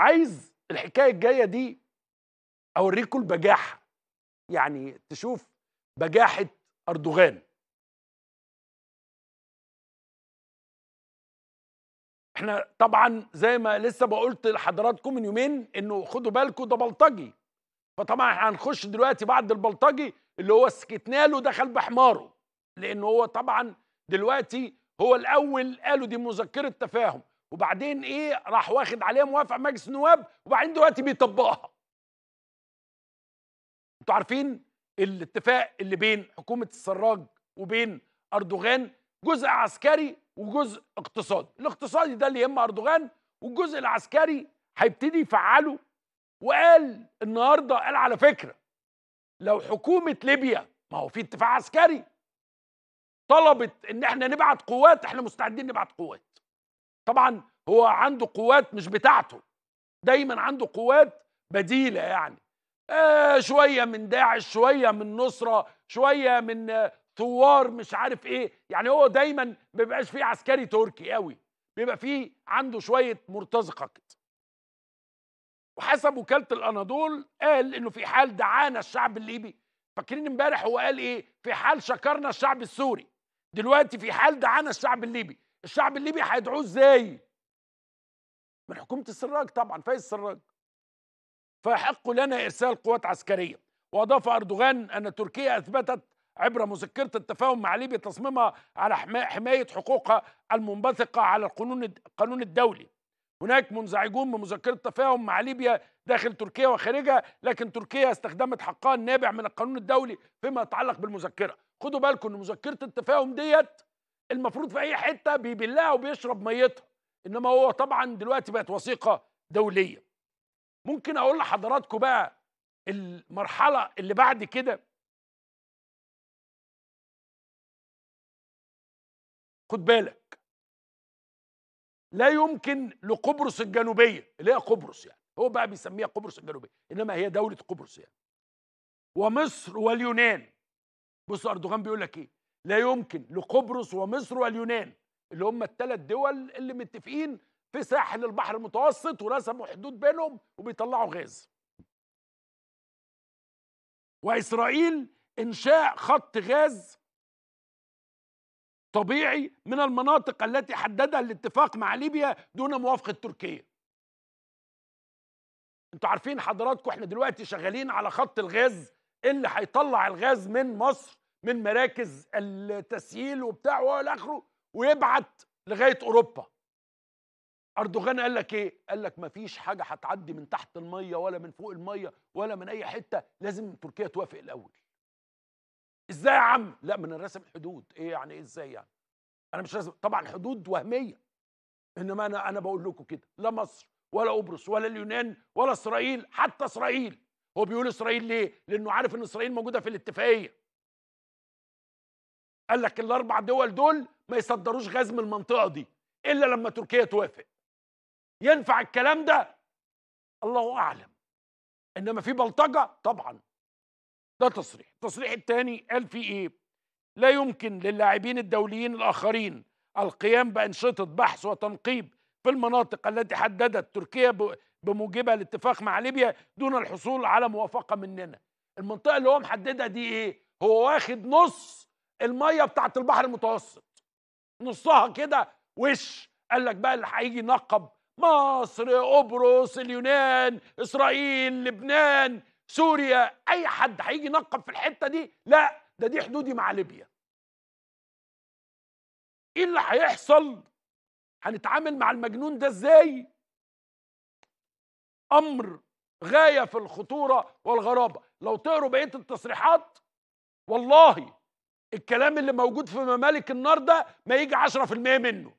عايز الحكايه الجايه دي اوريكم البجاحه يعني تشوف بجاحه اردوغان احنا طبعا زي ما لسه بقولت لحضراتكم من يومين انه خدوا بالكم ده بلطجي فطبعا احنا هنخش دلوقتي بعد البلطجي اللي هو سكتنا له دخل بحماره لان هو طبعا دلوقتي هو الاول قالوا دي مذكره تفاهم وبعدين ايه راح واخد عليها موافقه مجلس النواب وبعدين دلوقتي بيطبقها انتوا عارفين الاتفاق اللي بين حكومه السراج وبين اردوغان جزء عسكري وجزء اقتصادي الاقتصادي ده اللي يهم اردوغان والجزء العسكري هيبتدي يفعله وقال النهارده قال على فكره لو حكومه ليبيا ما هو في اتفاق عسكري طلبت ان احنا نبعت قوات احنا مستعدين نبعت قوات طبعا هو عنده قوات مش بتاعته دايما عنده قوات بديله يعني آه شويه من داعش شويه من نصره شويه من آه، ثوار مش عارف ايه يعني هو دايما ما بيبقاش فيه عسكري تركي قوي بيبقى فيه عنده شويه مرتزقه كده وحسب وكاله الاناضول قال انه في حال دعانا الشعب الليبي فاكرين امبارح هو قال ايه في حال شكرنا الشعب السوري دلوقتي في حال دعانا الشعب الليبي الشعب الليبي هيدعوه ازاي من حكومه السراج طبعا فايز السراج فيحق لنا ارسال قوات عسكريه واضاف اردوغان ان تركيا اثبتت عبر مذكره التفاهم مع ليبيا تصميمها على حمايه حقوقها المنبثقه على القانون القانون الدولي هناك منزعجون من مذكره التفاهم مع ليبيا داخل تركيا وخارجها لكن تركيا استخدمت حقها النابع من القانون الدولي فيما يتعلق بالمذكره خدوا بالكم ان مذكره التفاهم ديت المفروض في اي حته بيبلها وبيشرب ميتها انما هو طبعا دلوقتي بقت وثيقه دوليه ممكن اقول لحضراتكم بقى المرحله اللي بعد كده خد بالك لا يمكن لقبرص الجنوبيه اللي هي قبرص يعني هو بقى بيسميها قبرص الجنوبيه انما هي دوله قبرص يعني ومصر واليونان بص اردوغان بيقول لك ايه لا يمكن لقبرص ومصر واليونان اللي هم الثلاث دول اللي متفقين في ساحل البحر المتوسط ورسموا حدود بينهم وبيطلعوا غاز وإسرائيل إنشاء خط غاز طبيعي من المناطق التي حددها الاتفاق مع ليبيا دون موافقة تركيا انتوا عارفين حضراتكم احنا دلوقتي شغالين على خط الغاز اللي هيطلع الغاز من مصر من مراكز التسييل وبتاع والى اخره ويبعت لغايه اوروبا اردوغان قال لك ايه قال لك مفيش حاجه هتعدي من تحت الميه ولا من فوق الميه ولا من اي حته لازم تركيا توافق الاول ازاي يا عم لا من رسم حدود ايه يعني ايه ازاي يعني انا مش رسم طبعا حدود وهميه انما انا انا بقول لكم كده لا مصر ولا قبرص ولا اليونان ولا اسرائيل حتى اسرائيل هو بيقول اسرائيل ليه لانه عارف ان اسرائيل موجوده في الاتفاقيه قال لك الاربع دول دول ما يصدروش غاز من المنطقه دي الا لما تركيا توافق ينفع الكلام ده الله اعلم انما في بلطجه طبعا ده تصريح التصريح الثاني قال فيه ايه لا يمكن للاعبين الدوليين الاخرين القيام بانشطه بحث وتنقيب في المناطق التي حددت تركيا بموجبها الاتفاق مع ليبيا دون الحصول على موافقه مننا المنطقه اللي هو محددها دي ايه هو واخد نص الميه بتاعت البحر المتوسط نصها كده وش قال لك بقى اللي هيجي ينقب مصر قبرص اليونان اسرائيل لبنان سوريا اي حد هيجي ينقب في الحته دي لا ده دي حدودي مع ليبيا ايه اللي هيحصل هنتعامل مع المجنون ده ازاي امر غايه في الخطوره والغرابه لو تقروا بقيه التصريحات والله الكلام اللي موجود في ممالك النار ده ما يجي 10% منه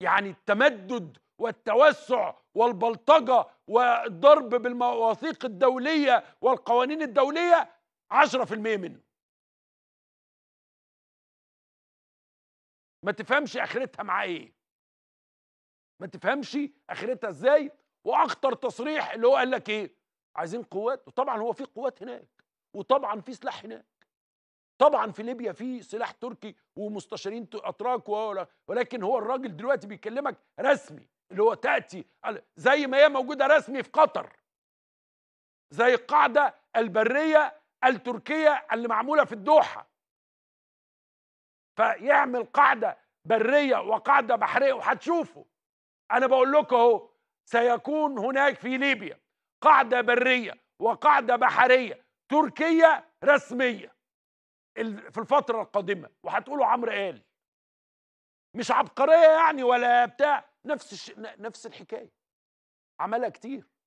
يعني التمدد والتوسع والبلطجة والضرب بالمواثيق الدولية والقوانين الدولية 10% منه ما تفهمش اخرتها مع ايه ما تفهمش اخرتها ازاي واخطر تصريح اللي هو قال لك ايه عايزين قوات وطبعا هو في قوات هناك وطبعا في سلاح هناك طبعا في ليبيا في سلاح تركي ومستشارين اتراك ولكن هو الراجل دلوقتي بيكلمك رسمي اللي هو تاتي زي ما هي موجوده رسمي في قطر زي القاعده البريه التركيه اللي معموله في الدوحه فيعمل قاعده بريه وقاعده بحريه وهتشوفوا انا بقول لكم اهو سيكون هناك في ليبيا قاعده بريه وقاعده بحريه تركيه رسميه في الفتره القادمه وهتقولوا عمرو قال مش عبقريه يعني ولا بتاع نفس الش... نفس الحكايه عملها كتير